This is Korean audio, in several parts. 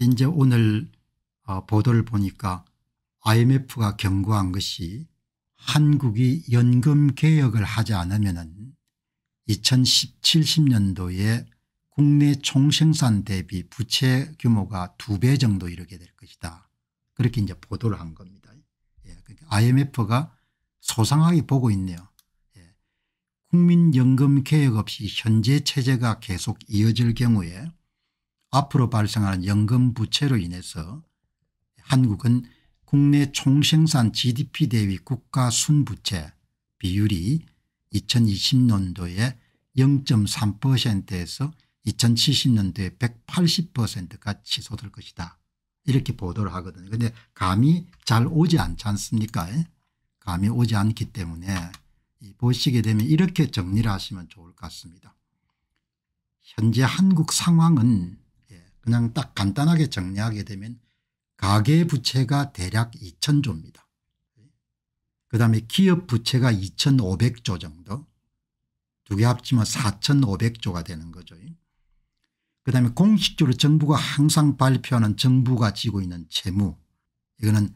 이제 오늘 어, 보도를 보니까 IMF가 경고한 것이 한국이 연금 개혁을 하지 않으면 2070년도에 1 국내 총생산 대비 부채 규모가 두 배 정도 이르게 될 것이다. 그렇게 이제 보도를 한 겁니다. 예, 그러니까 IMF가 소상하게 보고 있네요. 예. 국민연금 개혁 없이 현재 체제가 계속 이어질 경우에 앞으로 발생하는 연금 부채로 인해서 한국은 국내 총생산 gdp 대비 국가 순부채 비율이 2020년도에 0.3%에서 2070년도에 180%가 치솟을 것이다. 이렇게 보도를 하거든요. 그런데 감이 잘 오지 않지 않습니까? 예? 감이 오지 않기 때문에 보시게 되면 이렇게 정리를 하시면 좋을 것 같습니다. 현재 한국 상황은 그냥 딱 간단하게 정리하게 되면 가계부채가 대략 2000조입니다. 그 다음에 기업 부채가 2500조 정도 두 개 합치면 4500조가 되는 거죠. 그 다음에 공식적으로 정부가 항상 발표하는 정부가 지고 있는 채무 이거는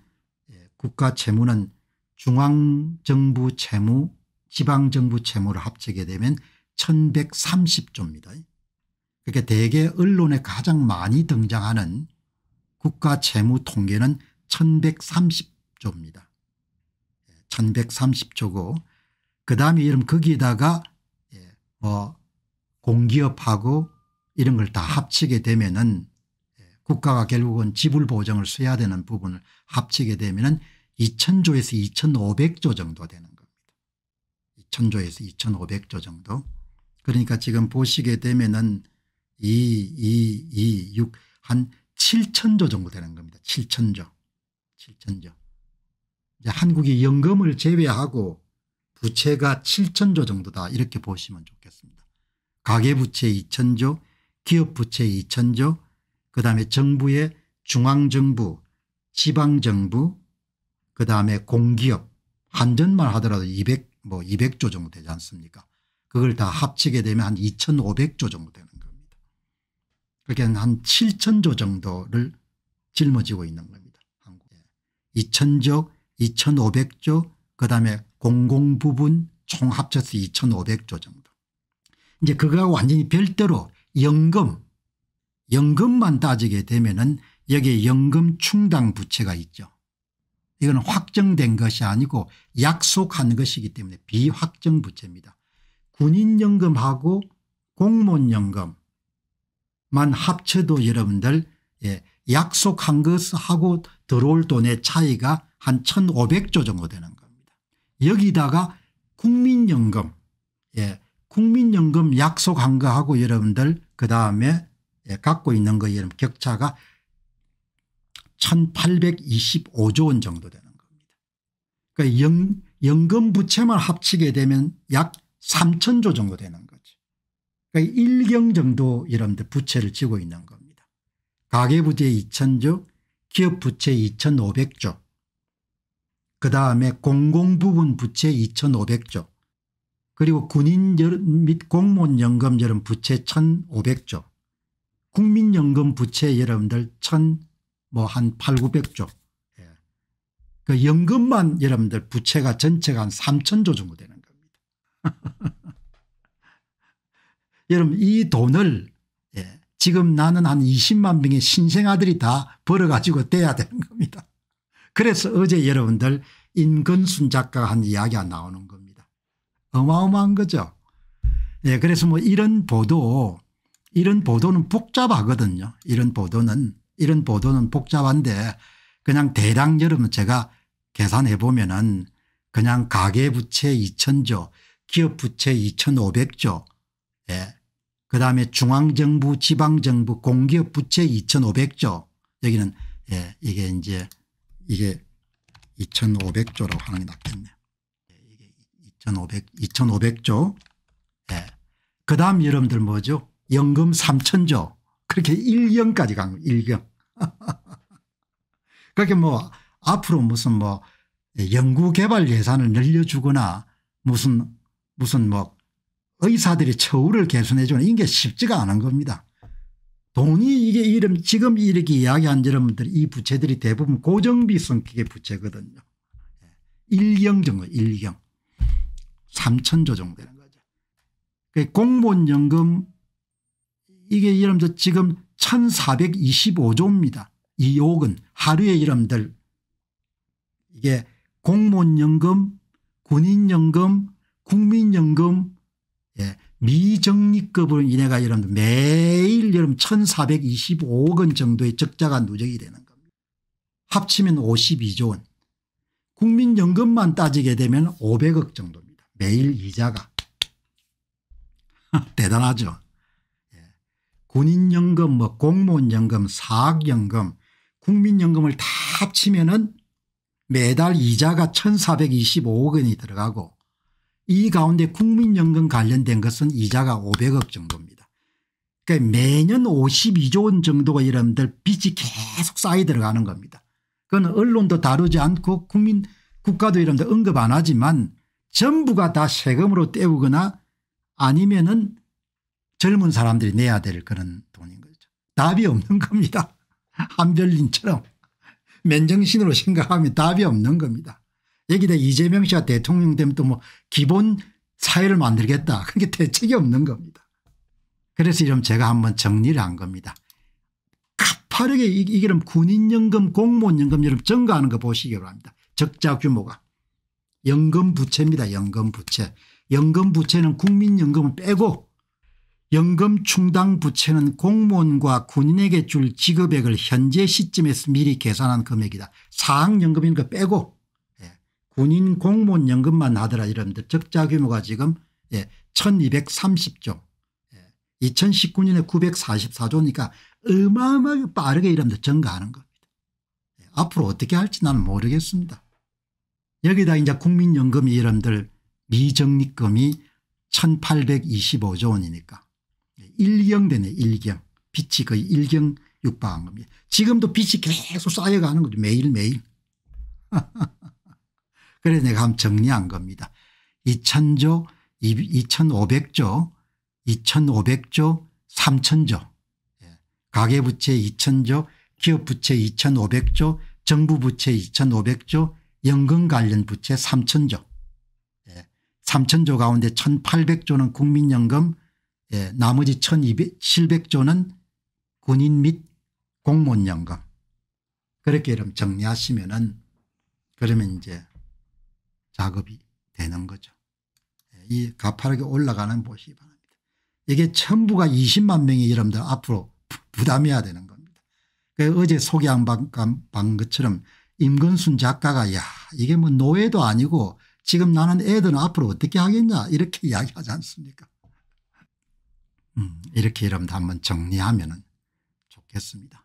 예, 국가 채무는 중앙정부 채무 지방정부 채무를 합치게 되면 1130조입니다. 그렇게 그러니까 대개 언론에 가장 많이 등장하는 국가 채무 통계는 1130조입니다. 1130조고 그 다음에 이름 거기다가 예, 뭐 공기업하고 이런 걸 다 합치게 되면은 예, 국가가 결국은 지불 보정을 써야 되는 부분을 합치게 되면은 2000조에서 2500조 정도 되는 겁니다. 2000조에서 2500조 정도. 그러니까 지금 보시게 되면은 2, 2, 2, 6한 7천조 정도 되는 겁니다. 7천조. 7천조. 이제 한국이 연금을 제외하고 부채가 7천조 정도다 이렇게 보시면 좋겠습니다. 가계부채 2천조 기업부채 2천조 그다음에 정부의 중앙정부 지방정부 그다음에 공기업 한전만 하더라도 200, 뭐 200조 정도 되지 않습니까 그걸 다 합치게 되면 한 2500조 정도 되는 거예요. 그렇게 한 7천조 정도를 짊어지고 있는 겁니다. 한국에. 2천조 2500조 그다음에 공공부분 총 합쳐서 2500조 정도. 이제 그거하고 완전히 별도로 연금 연금만 따지게 되면은 여기에 연금 충당 부채가 있죠. 이거 확정된 것이 아니고 약속한 것이기 때문에 비확정 부채입니다. 군인연금하고 공무원연금 만 합쳐도 여러분들 예, 약속한 것하고 들어올 돈의 차이가 한 1500조 정도 되는 겁니다. 여기다가 국민연금 예, 국민연금 약속한 거하고 여러분들 그다음에 예, 갖고 있는 거 여러분 격차가 1825조 원 정도 되는 겁니다. 그러니까 연, 연금 부채만 합치게 되면 약 3000조 정도 되는 거죠. 1경 그 정도 여러분들 부채를 지고 있는 겁니다. 가계부채 2 0조 기업 부채 2500조 그 다음에 공공부분 부채 2500조 그리고 군인 및 공무원 연금 여름 부채 1500조 국민연금 부채 여러분들 1000뭐한 8, 900조 그 연금만 여러분들 부채가 전체가 한 3000조 정도 되는 겁니다. 여러분 이 돈을 예, 지금 나는 한 20만 명의 신생아들이 다 벌어가지고 떼야 되는 겁니다. 그래서 어제 여러분들 임근순 작가가 한 이야기가 나오는 겁니다. 어마어마한 거죠. 예, 그래서 뭐 이런 보도 이런 보도는 복잡하거든요. 이런 보도는 이런 보도는 복잡한데 그냥 대략 여러분 제가 계산해 보면은 그냥 가계부채 2000조 기업부채 2500조 예. 그다음에 중앙정부 지방정부 공기업 부채 2500조 여기는 예, 이게 이제 이게 2500조라고 하는 게 낫겠네요. 이게 2500, 2500조 예. 그다음 여러분들 뭐죠 연금 3000조 그렇게 1경까지 간 거예요 1경. 그렇게 뭐 앞으로 무슨 뭐 연구개발 예산을 늘려주거나 무슨 무슨 뭐 의사들이 처우를 개선해주는 이게 쉽지가 않은 겁니다. 돈이 이게 이름 지금 이렇게 이야기한 여러분들 이 부채들이 대부분 고정비 성격의 부채거든요. 예. 일경 정도 일경 3천조 정 되는 거죠. 그 공무원연금 이게 여러분들 지금 1425조입니다. 2억은 하루에 여러분들 이게 공무원연금 군인연금 국민연금 예. 미정리급으로 인해가 여러분 매일 여러분 1425억 원 정도의 적자가 누적이 되는 겁니다. 합치면 52조 원. 국민연금만 따지게 되면 500억 정도입니다. 매일 이자가. 대단하죠. 예. 군인연금 뭐 공무원연금 사학연금 국민연금을 다 합치면 은 매달 이자가 1425억 원이 들어가고 이 가운데 국민연금 관련된 것은 이자가 500억 정도입니다. 그러니까 매년 52조 원 정도가 여러분들 빚이 계속 쌓이 들어가는 겁니다. 그건 언론도 다루지 않고 국민 국가도 여러분 언급 안 하지만 전부가 다 세금으로 때우거나 아니면은 젊은 사람들이 내야 될 그런 돈인 거죠. 답이 없는 겁니다. 한별린처럼 맨정신으로 생각하면 답이 없는 겁니다. 여기다 이재명 씨가 대통령 되면 또 뭐 기본 사회를 만들겠다. 그게 대책이 없는 겁니다. 그래서 이름 제가 한번 정리를 한 겁니다. 가파르게 이기름 군인연금 공무원연금 여러분 증가하는 거 보시기 바랍니다. 적자 규모가. 연금부채입니다. 연금부채. 연금부채는 국민연금을 빼고 연금충당부채는 공무원과 군인에게 줄 지급액을 현재 시점에서 미리 계산한 금액이다. 사학연금인 거 빼고 군인 공무원 연금만 하더라 이러는 적자 규모가 지금 예, 1230조 2019년에 944조니까 어마어마하게 빠르게 이러면 증가하는 겁니다. 예, 앞으로 어떻게 할지 나는 모르겠습니다. 여기다 이제 국민연금이 이름들 미정리금이 1825조 원이니까 예, 일경되네 일경. 빚이 거의 일경 육박한 겁니다. 지금도 빚이 계속 쌓여가는 거죠 매일매일. 그래 내가 한번 정리한 겁니다. 2000조 2500조 2500조 3000조 가계부채 2000조 기업부채 2500조 정부부채 2500조 연금 관련 부채 3000조 3000조 예. 가운데 1800조는 국민연금 예. 나머지 1700조는 군인 및 공무원연금 그렇게 정리하시면은 그러면 이제 작업이 되는 거죠. 예, 이 가파르게 올라가는 보시기 바랍니다. 이게 천부가 20만 명이 여러분들 앞으로 부담해야 되는 겁니다. 그 어제 소개한 방 것처럼 임근순 작가가 야 이게 뭐 노예도 아니고 지금 나는 애들은 앞으로 어떻게 하겠냐 이렇게 이야기하지 않습니까 음, 이렇게 여러분들 한번 정리하면 좋겠습니다.